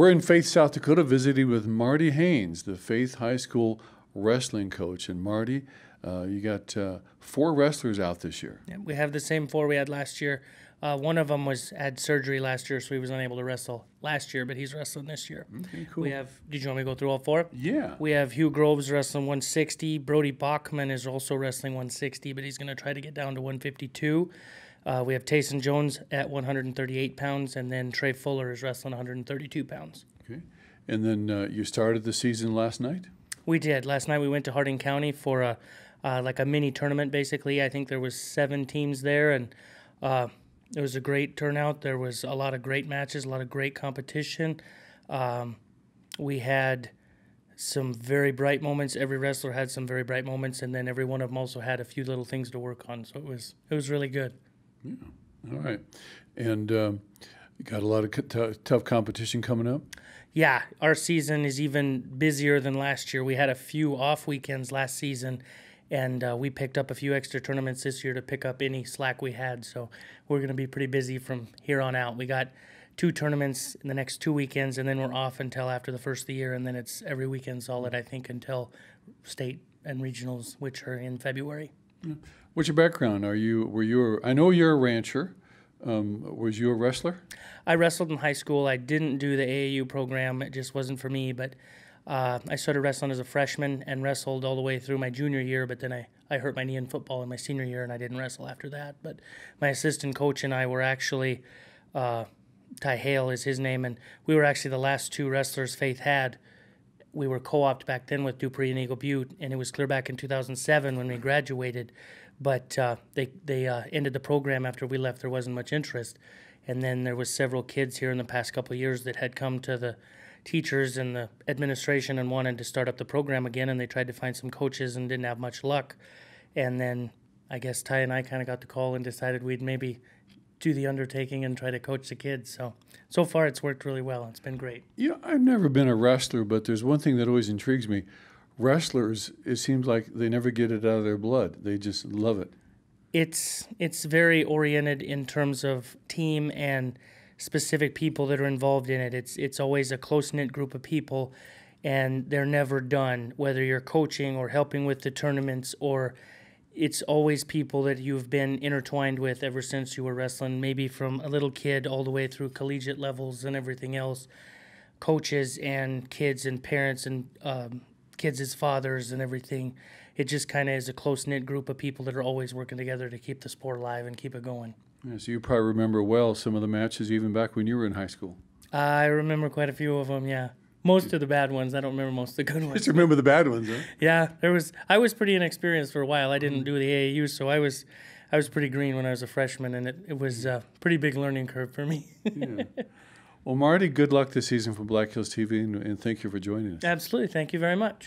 We're in Faith, South Dakota, visiting with Marty Haynes, the Faith High School wrestling coach. And Marty, uh, you got uh, four wrestlers out this year. Yeah, we have the same four we had last year. Uh, one of them was had surgery last year, so he was unable to wrestle last year, but he's wrestling this year. Okay, cool. We have. Did you want me to go through all four? Yeah. We have Hugh Groves wrestling 160. Brody Bachman is also wrestling 160, but he's going to try to get down to 152. Uh, we have Tayson Jones at 138 pounds, and then Trey Fuller is wrestling 132 pounds. Okay. And then uh, you started the season last night? We did. Last night we went to Harding County for a uh, like a mini tournament, basically. I think there was seven teams there, and uh, it was a great turnout. There was a lot of great matches, a lot of great competition. Um, we had some very bright moments. Every wrestler had some very bright moments, and then every one of them also had a few little things to work on. So it was it was really good. Yeah. All right. And um, you got a lot of t- tough competition coming up. Yeah, our season is even busier than last year. We had a few off weekends last season, and uh, we picked up a few extra tournaments this year to pick up any slack we had. So we're going to be pretty busy from here on out. We got two tournaments in the next two weekends, and then we're off until after the first of the year, and then it's every weekend solid, I think, until state and regionals, which are in February. What's your background? Are you were you? A, I know you're a rancher. Um, was you a wrestler? I wrestled in high school. I didn't do the AAU program. It just wasn't for me. But uh, I started wrestling as a freshman and wrestled all the way through my junior year. But then I, I hurt my knee in football in my senior year, and I didn't wrestle after that. But my assistant coach and I were actually uh, Ty Hale is his name, and we were actually the last two wrestlers Faith had we were co-opted back then with Dupree and Eagle Butte, and it was clear back in 2007 when we graduated. But uh, they they uh, ended the program after we left. There wasn't much interest, and then there was several kids here in the past couple years that had come to the teachers and the administration and wanted to start up the program again, and they tried to find some coaches and didn't have much luck. And then I guess Ty and I kind of got the call and decided we'd maybe do the undertaking and try to coach the kids. So so far it's worked really well. It's been great. Yeah, I've never been a wrestler, but there's one thing that always intrigues me. Wrestlers, it seems like they never get it out of their blood. They just love it. It's it's very oriented in terms of team and specific people that are involved in it. It's it's always a close knit group of people, and they're never done. Whether you're coaching or helping with the tournaments or it's always people that you've been intertwined with ever since you were wrestling, maybe from a little kid all the way through collegiate levels and everything else. Coaches and kids and parents and um, kids as fathers and everything. It just kind of is a close knit group of people that are always working together to keep the sport alive and keep it going. Yeah, so you probably remember well some of the matches even back when you were in high school. I remember quite a few of them, yeah most of the bad ones. I don't remember most of the good ones. Just remember the bad ones, huh? Yeah, there was. I was pretty inexperienced for a while. I didn't mm-hmm. do the AAU, so I was, I was pretty green when I was a freshman, and it, it was a pretty big learning curve for me. yeah. Well, Marty, good luck this season for Black Hills TV, and, and thank you for joining us. Absolutely, thank you very much.